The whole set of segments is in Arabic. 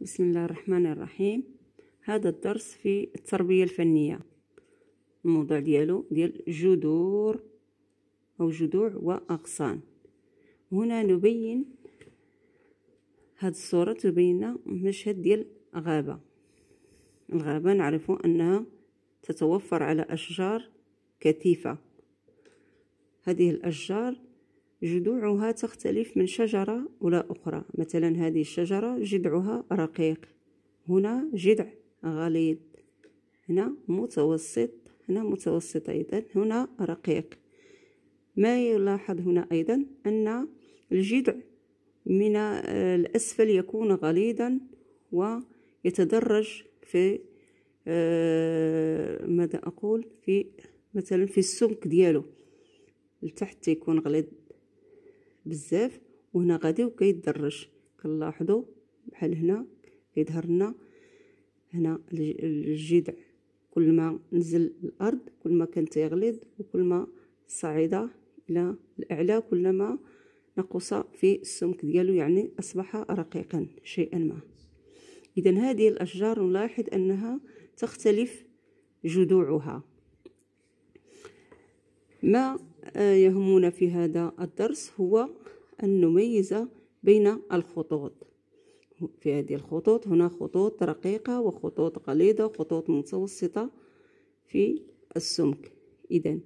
بسم الله الرحمن الرحيم هذا الدرس في التربية الفنية الموضوع ديالو ديال جذور أو جذوع وأغصان هنا نبين هاد الصورة تبين مشهد ديال غابة الغابة نعرف أنها تتوفر على أشجار كثيفة هذه الأشجار جذوعها تختلف من شجرة إلى أخرى مثلا هذه الشجرة جذعها رقيق هنا جذع غليظ هنا متوسط هنا متوسط أيضا هنا رقيق ما يلاحظ هنا أيضا أن الجذع من الأسفل يكون غليظا ويتدرج في آه، ماذا أقول في مثلا في السمك ديالو لتحت يكون غليظ بزاف وهنا غادي وكيدرج كنلاحظوا بحال هنا كيظهر لنا هنا الجذع كل ما نزل الارض كل ما كان تيغليظ وكل ما صعد الى الاعلى كل ما نقص في السمك ديالو يعني اصبح رقيقا شيئا ما اذا هذه الاشجار نلاحظ انها تختلف جذوعها ما يهمنا في هذا الدرس هو أن نميز بين الخطوط في هذه الخطوط هنا خطوط رقيقة وخطوط غليظة وخطوط متوسطة في السمك إذا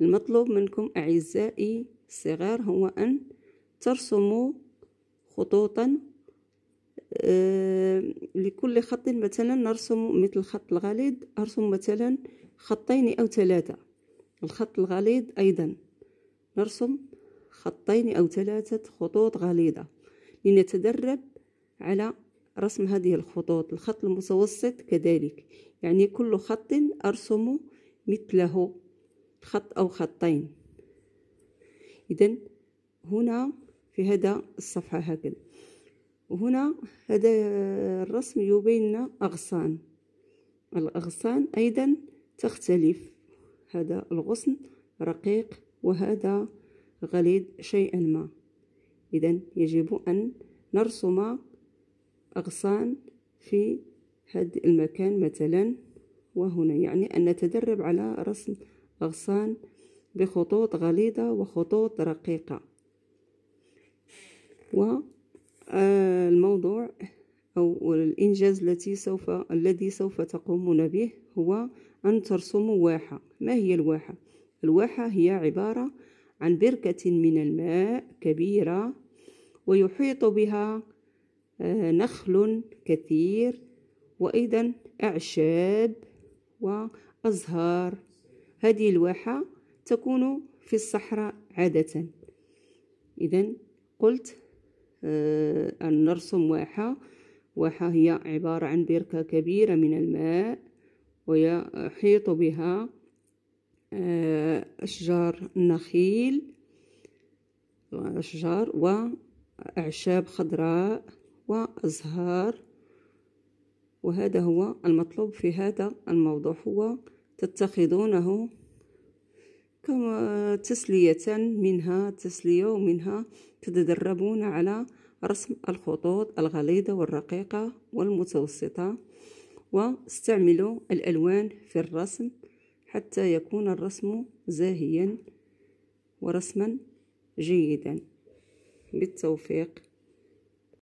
المطلوب منكم أعزائي الصغار هو أن ترسموا خطوطا آه، لكل خط مثلا نرسم مثل الخط الغليظ أرسم مثلا خطين أو ثلاثة الخط الغليظ أيضا نرسم خطين أو ثلاثة خطوط غليظة لنتدرب على رسم هذه الخطوط الخط المتوسط كذلك يعني كل خط أرسم مثله خط أو خطين إذا هنا في هذا الصفحة هكذا وهنا هذا الرسم يبين أغصان الأغصان أيضا تختلف هذا الغصن رقيق وهذا غليظ شيئا ما إذا يجب أن نرسم أغصان في هذا المكان مثلا وهنا يعني أن نتدرب على رسم أغصان بخطوط غليظة وخطوط رقيقة والموضوع الإنجاز التي سوف الذي سوف تقومون به هو أن ترسموا واحة ما هي الواحة؟ الواحة هي عبارة عن بركة من الماء كبيرة ويحيط بها آه، نخل كثير وأيضا أعشاب وأزهار هذه الواحة تكون في الصحراء عادة إذا قلت آه، أن نرسم واحة وهي عبارة عن بركة كبيرة من الماء ويحيط بها آه، أشجار النخيل أشجار وأعشاب خضراء وأزهار وهذا هو المطلوب في هذا الموضوع هو تتخذونه كما تسلية منها تسلية ومنها تتدربون على رسم الخطوط الغليظة والرقيقة والمتوسطة واستعملوا الألوان في الرسم حتى يكون الرسم زاهيا ورسما جيدا بالتوفيق